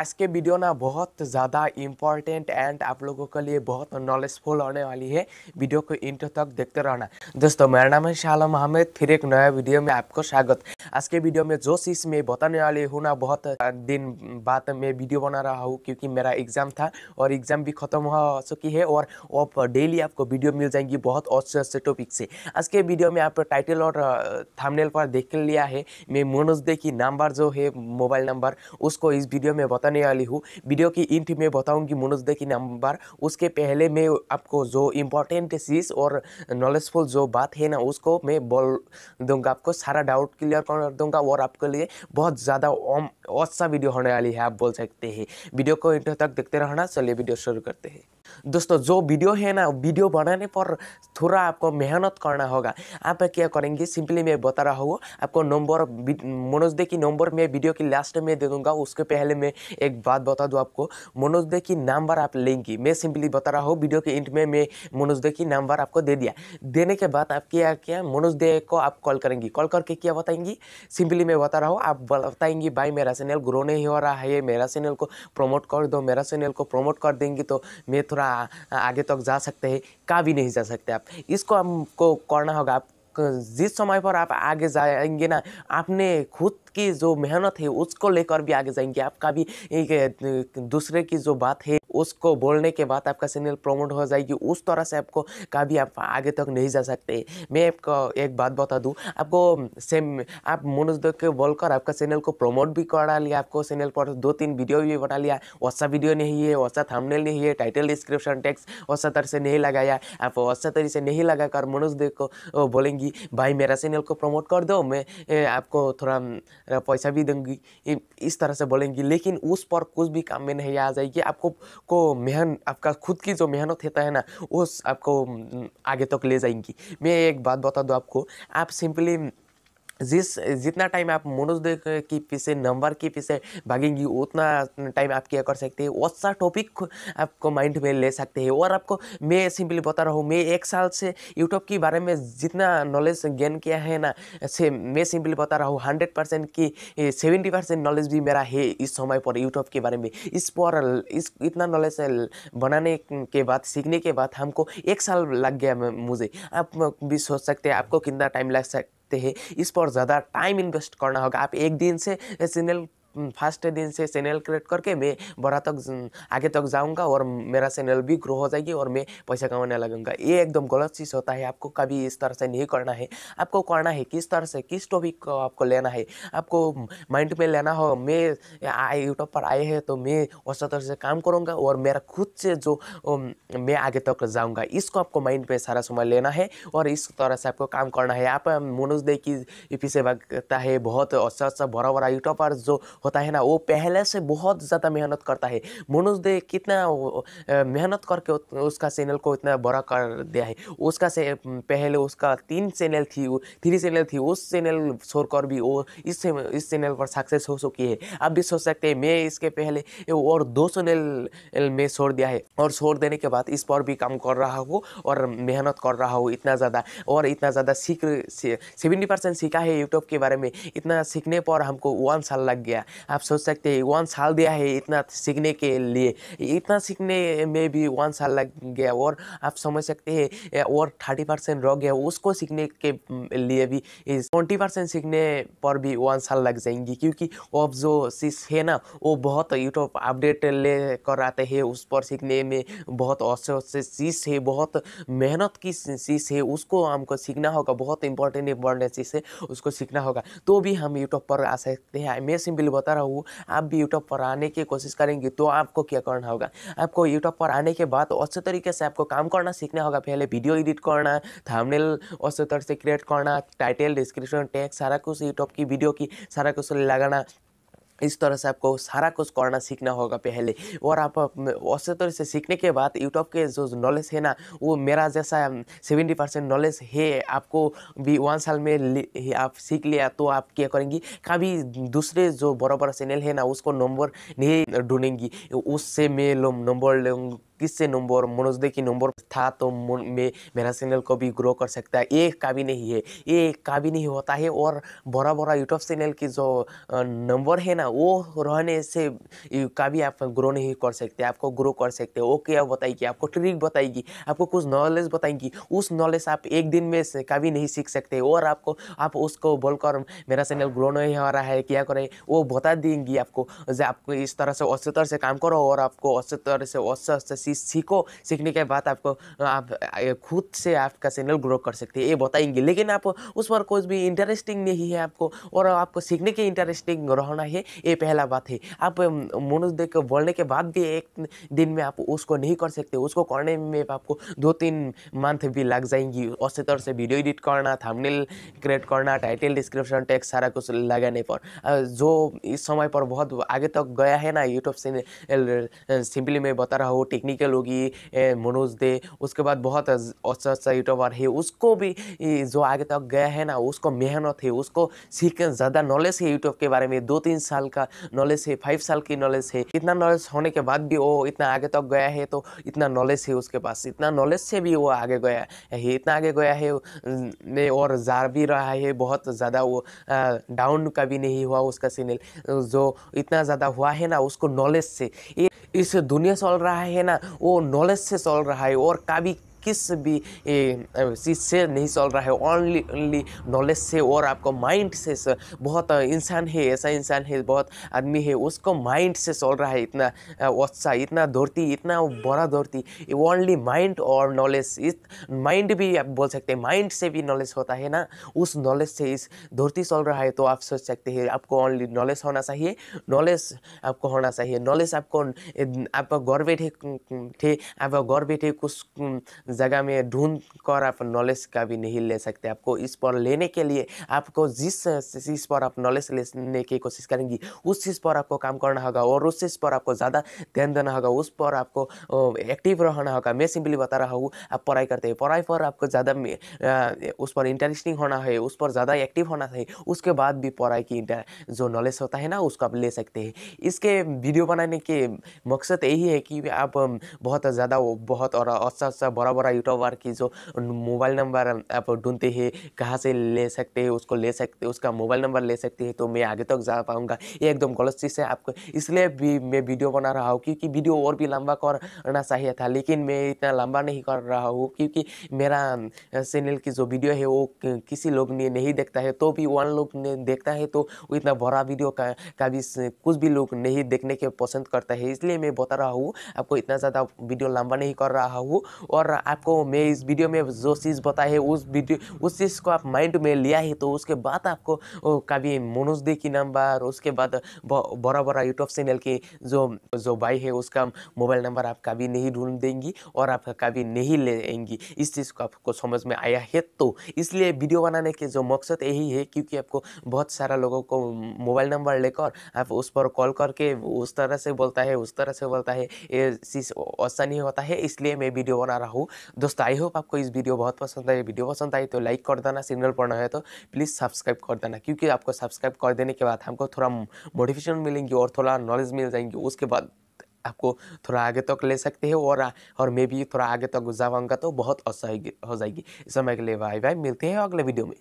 आज के वीडियो ना बहुत ज़्यादा इम्पॉर्टेंट एंड आप लोगों के लिए बहुत नॉलेजफुल होने वाली है वीडियो को इंटर तक देखते रहना दोस्तों मेरा नाम है शालम अहमद फिर एक नया वीडियो में आपको स्वागत आज के वीडियो में जो चीज़ मैं बताने वाले हूँ ना बहुत दिन बाद में वीडियो बना रहा हूँ क्योंकि मेरा एग्ज़ाम था और एग्ज़ाम भी ख़त्म हो चुकी है और आप डेली आपको वीडियो मिल जाएंगी बहुत अच्छे अच्छे टॉपिक से आज के वीडियो में आप टाइटल और थामनेल पर देख लिया है मैं मनोज दे की नंबर जो है मोबाइल नंबर उसको इस वीडियो में बताने वाली हूँ वीडियो की इंट में बताऊँगी मनोज दे की नंबर उसके पहले मैं आपको जो इम्पोर्टेंट चीज़ और नॉलेजफुल जो बात है ना उसको मैं बोल दूँगा आपको सारा डाउट क्लियर कर डाउनलोड दूंगा और आपके लिए बहुत ज़्यादा औसा वीडियो होने वाली है आप बोल सकते हैं वीडियो को इंटर तक देखते रहना चलिए वीडियो शुरू करते हैं दोस्तों जो वीडियो है ना वीडियो बनाने पर थोड़ा आपको मेहनत करना होगा आप क्या करेंगे सिंपली मैं बता रहा हूँ आपको नंबर मनोज दे की नंबर मैं वीडियो की लास्ट में दे दूंगा उसके पहले मैं एक बात बता दूँ आपको मनोज दे की नंबर आप लेंगी मैं सिंपली बता रहा हूँ वीडियो के इंट में मैं मनोज दे की नंबर आपको दे दिया देने के बाद आप क्या क्या मनोज दे को आप कॉल करेंगी कॉल करके क्या बताएंगी सिंपली मैं बता रहा हूँ आप बताएंगी भाई मेरा चैनल ग्रो नहीं हो रहा है मेरा चैनल को प्रमोट कर दो मेरा चैनल को प्रमोट कर देंगी तो मैं थोड़ा थोड़ा आगे तक जा सकते हैं कहाँ भी नहीं जा सकते आप इसको हमको करना होगा आप जिस समय पर आप आगे जाएंगे ना आपने खुद की जो मेहनत है उसको लेकर भी आगे जाएंगे आपका भी एक दूसरे की जो बात है उसको बोलने के बाद आपका चैनल प्रमोट हो जाएगी उस तरह से आपको कभी आप आगे तक नहीं जा सकते मैं आपको एक बात बता दूँ आपको सेम आप मनोज दो के बोलकर आपका चैनल को प्रमोट भी करा लिया आपको चैनल पर दो तीन वीडियो भी बना लिया वैसा वीडियो नहीं है वैसा थमनेल नहीं है टाइटल डिस्क्रिप्शन टेक्स अच्छा तरह से नहीं लगाया आप अच्छा तरह से नहीं लगाकर मनोज देव को बोलेंगी भाई मेरा चैनल को प्रमोट कर दो मैं आपको थोड़ा पैसा भी दूंगी इस तरह से बोलेंगी लेकिन उस पर कुछ भी काम में नहीं आ जाएगी आपको आपको मेहन आपका खुद की जो मेहनत होता है ना वो आपको आगे तक ले जाएंगी मैं एक बात बता दूँ आपको आप सिंपली जिस जितना टाइम आप मनोज की पीछे नंबर की पीछे भागेंगी उतना टाइम आप क्या कर सकते हैं अच्छा टॉपिक आपको माइंड में ले सकते हैं और आपको मैं सिंपली बता रहा हूँ मैं एक साल से यूट्यूब के बारे में जितना नॉलेज गेन किया है ना से मैं सिंपली बता रहा हूँ हंड्रेड परसेंट की सेवेंटी परसेंट नॉलेज भी मेरा है इस समय पर यूट्यूब के बारे में इस पर इस इतना नॉलेज बनाने के बाद सीखने के बाद हमको एक साल लग गया मुझे आप भी सोच सकते हैं आपको कितना टाइम लग सक सकते हैं इस पर ज़्यादा टाइम इन्वेस्ट करना होगा आप एक दिन से सीरियल फर्स्ट दिन से चैनल क्रिएट करके मैं बड़ा तक आगे तक जाऊँगा और मेरा चैनल भी ग्रो हो जाएगी और मैं पैसा कमाने लगूंगा ये एकदम गलत चीज़ होता है आपको कभी इस तरह से नहीं करना है आपको करना है किस तरह से किस टॉपिक को आपको लेना है आपको माइंड में लेना हो मैं यूट्यूब पर आए हैं तो मैं उस तरह से काम करूँगा और मेरा खुद से जो मैं आगे तक जाऊँगा इसको आपको माइंड में सारा समय लेना है और इस तरह से आपको काम करना है आप मनोज दे की पीछे भागता है बहुत अच्छा अच्छा बड़ा बड़ा यूट्यूबर जो होता है ना वो पहले से बहुत ज़्यादा मेहनत करता है मनोज दे कितना मेहनत करके उसका चैनल को इतना बड़ा कर दिया है उसका से पहले उसका तीन चैनल थी थ्री चैनल थी उस चैनल छोड़कर भी वो इस इस चैनल पर सक्सेस हो चुकी है आप भी सोच सकते हैं मैं इसके पहले और दो चैनल में छोड़ दिया है और छोड़ देने के बाद इस पर भी काम कर रहा हूँ और मेहनत कर रहा हूँ इतना ज़्यादा और इतना ज़्यादा सीख सेवेंटी परसेंट सीखा है यूट्यूब के बारे में इतना सीखने पर हमको वन साल लग गया आप सोच सकते हैं वन साल दिया है इतना सीखने के लिए इतना सीखने में भी वन साल लग गया और आप समझ सकते हैं और थर्टी परसेंट रह गया उसको सीखने के लिए भी ट्वेंटी परसेंट सीखने पर भी वन साल लग जाएंगी क्योंकि अब जो सीस है ना वो बहुत यूट्यूब अपडेट ले कर आते हैं उस पर सीखने में बहुत अच्छे अच्छे चीज़ है बहुत मेहनत की चीज़ है उसको हमको सीखना होगा बहुत इंपॉर्टेंट इंपॉर्टेंट चीज़ है उसको सीखना होगा तो भी हम यूट्यूब पर आ सकते हैं मैं सिंपली बता रहा हूँ आप भी यूट्यूब पर आने की कोशिश करेंगे तो आपको क्या करना होगा आपको यूट्यूब पर आने के बाद अच्छे तरीके से आपको काम करना सीखना होगा पहले वीडियो एडिट करना थामनेल अच्छे तरह से क्रिएट करना टाइटल डिस्क्रिप्शन टैग सारा कुछ यूट्यूब की वीडियो की सारा कुछ लगाना इस तरह से आपको सारा कुछ करना सीखना होगा पहले और आप उस तरह से सीखने के बाद यूट्यूब के जो नॉलेज है ना वो मेरा जैसा सेवेंटी परसेंट नॉलेज है आपको भी वन साल में आप सीख लिया तो आप क्या करेंगी कभी दूसरे जो बड़ा बड़ा चैनल है ना उसको नंबर नहीं ढूंढेंगी उससे मैं नंबर किससे नंबर मनोज दे की नंबर था तो मे, मेरा चैनल को भी ग्रो कर सकता है ये काबी नहीं है ये काबी नहीं होता है और बड़ा बड़ा यूट्यूब चैनल की जो नंबर है ना वो रहने से काबी आप ग्रो नहीं कर सकते आपको ग्रो कर सकते वो क्या बताएगी आपको ट्रिक बताएगी आपको कुछ नॉलेज बताएंगी उस नॉलेज आप एक दिन में काबी नहीं सीख सकते और आपको आप उसको बोलकर मेरा चैनल ग्रो नहीं हो रहा है क्या करें वो बता देंगी आपको आपको इस तरह से अच्छे तरह से काम करो और आपको अच्छे तरह से अच्छे अच्छे चीज़ सीखो सीखने के बाद आपको आप खुद से आपका चैनल ग्रो कर सकते हैं ये बताएंगे लेकिन आप उस पर कुछ भी इंटरेस्टिंग नहीं है आपको और आपको सीखने के इंटरेस्टिंग रहना है ये पहला बात है आप मनोज देख बोलने के बाद भी एक दिन में आप उसको नहीं कर सकते उसको करने में आपको दो तीन मंथ भी लग जाएंगी उसी तरह से वीडियो एडिट करना थंबनेल क्रिएट करना टाइटल डिस्क्रिप्शन टेक्स्ट सारा कुछ लगाने पर जो इस समय पर बहुत आगे तक तो गया है ना यूट्यूब से सिंपली मैं बता रहा हूँ टेक्निक आर्टिकल होगी मनोज दे उसके बाद बहुत अच्छा अच्छा यूट्यूबर है उसको भी जो आगे तक गया है ना उसको मेहनत है उसको सीख ज़्यादा नॉलेज है यूट्यूब के बारे में दो तीन साल का नॉलेज है फाइव साल की नॉलेज है इतना नॉलेज होने के बाद भी वो इतना आगे तक गया है तो इतना नॉलेज है उसके पास इतना नॉलेज से भी वो आगे गया है इतना आगे गया है ने और जा भी रहा है बहुत ज़्यादा वो डाउन का भी नहीं हुआ उसका सीनियल जो इतना ज़्यादा हुआ है ना उसको नॉलेज से ये इस दुनिया चल रहा है ना वो नॉलेज से सॉल्व रहा है और काफ़ी किस भी चीज़ से नहीं चल रहा है ओनली ओनली नॉलेज से और आपको माइंड से बहुत इंसान है ऐसा इंसान है बहुत आदमी है उसको माइंड से चल रहा है इतना अच्छा इतना धोती इतना बड़ा दौड़ती ओनली माइंड और नॉलेज इस माइंड भी आप बोल सकते हैं माइंड से भी नॉलेज होता है ना उस नॉलेज से इस धोती चल रहा है तो आप सोच सकते हैं आपको ओनली नॉलेज होना चाहिए नॉलेज आपको होना चाहिए नॉलेज आपको आप घर बैठे थे आप घर बैठे कुछ जगह में ढूंढ कर आप नॉलेज का भी नहीं ले सकते आपको इस पर लेने के लिए आपको जिस चीज़ पर आप नॉलेज लेने की कोशिश करेंगी उस चीज़ पर आपको काम करना होगा और उस चीज़ पर आपको ज़्यादा ध्यान देना होगा उस पर आपको एक्टिव रहना होगा मैं सिंपली बता रहा हूँ आप पढ़ाई करते हैं पढ़ाई पर आपको ज़्यादा उस पर इंटरेस्टिंग होना है उस पर ज़्यादा एक्टिव होना है उसके बाद भी पढ़ाई की जो नॉलेज होता है ना उसको आप ले सकते हैं इसके वीडियो बनाने के मकसद यही है कि आप बहुत ज़्यादा बहुत और अच्छा अच्छा बड़ा बड़ा यूट्यूबर की जो मोबाइल नंबर आप ढूंढते हैं कहाँ से ले सकते हैं उसको ले सकते उसका मोबाइल नंबर ले सकते हैं तो मैं आगे तक जा पाऊँगा ये एकदम गलत चीज़ है आपको इसलिए भी मैं वीडियो बना रहा हूँ क्योंकि वीडियो और भी लंबा करना चाहिए था लेकिन मैं इतना लंबा नहीं कर रहा हूँ क्योंकि मेरा चैनल की जो वीडियो है वो किसी लोग ने नहीं देखता है तो भी वन लोग ने देखता है तो इतना बड़ा वीडियो का, का भी कुछ भी लोग नहीं देखने के पसंद करता है इसलिए मैं बता रहा हूँ आपको इतना ज़्यादा वीडियो लंबा नहीं कर रहा हूँ और आपको मैं इस वीडियो में जो चीज़ बताई है उस वीडियो उस चीज़ को आप माइंड में लिया है तो उसके बाद आपको कभी मनोज दे की नंबर उसके बाद बड़ा बड़ा यूट्यूब चैनल के जो जो भाई है उसका मोबाइल नंबर आप कभी नहीं ढूंढ देंगी और आप कभी नहीं लेंगी इस चीज़ को आपको समझ में आया है तो इसलिए वीडियो बनाने के जो मकसद यही है क्योंकि आपको बहुत सारा लोगों को मोबाइल नंबर लेकर आप उस पर कॉल करके उस तरह से बोलता है उस तरह से बोलता है ये चीज़ नहीं होता है इसलिए मैं वीडियो बना रहा हूँ दोस्तों आई होप आपको इस वीडियो बहुत पसंद आई वीडियो पसंद आई तो लाइक कर देना सिग्नल पढ़ना है तो प्लीज़ सब्सक्राइब कर देना क्योंकि आपको सब्सक्राइब कर देने के बाद हमको थोड़ा मोटिवेशन मिलेंगी और थोड़ा नॉलेज मिल जाएंगी उसके बाद आपको थोड़ा आगे तक ले सकते हैं और और मे भी थोड़ा आगे तक जाऊँगा तो बहुत अच्छा हो जाएगी इस समय के लिए बाय बाय मिलते हैं अगले वीडियो में